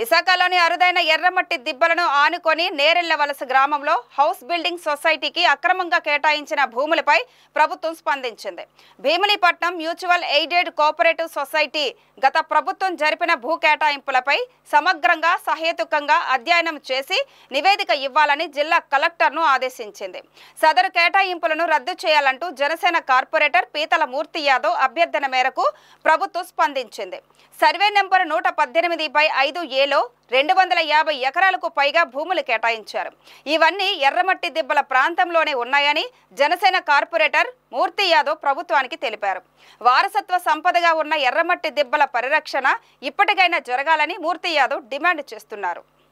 విశాఖలోని అరుదైన ఎర్రమట్టి దిబ్బలను ఆనుకొని నేరెళ్లవలస గ్రామంలో హౌస్ బిల్డింగ్ సొసైటీకి అక్రమంగా కేటాయించిన భూములపై ప్రభుత్వం స్పందించింది Bhimilipatnam mutual aided cooperative society గత ప్రభుత్వం జరిపిన భూ కేటాయింపులపై సమగ్రంగా సహేతుకంగా అధ్యయనం చేసి నివేదిక ఇవ్వాలని జిల్లా కలెక్టర్ను ఆదేశించింది సదరు కేటాయింపులను రద్దు చేయాలంటూ జనసేన కార్పొరేటర్ పీతల మూర్తి యాదవ్ అభ్యర్థన మేరకు ప్రభుత్వం స్పందించింది సర్వే నెంబర్ నూట పద్దెనిమిది బై ఐదు ఏ సర్వేలో రెండు వందల యాభై ఎకరాలకు పైగా భూములు కేటాయించారు ఇవన్నీ ఎర్రమట్టి దిబ్బల ప్రాంతంలోనే ఉన్నాయని జనసేన కార్పొరేటర్ మూర్తి యాదవ్ ప్రభుత్వానికి తెలిపారు వారసత్వ సంపదగా ఉన్న ఎర్రమట్టి దిబ్బల పరిరక్షణ ఇప్పటికైనా జరగాలని మూర్తి యాదవ్ డిమాండ్ చేస్తున్నారు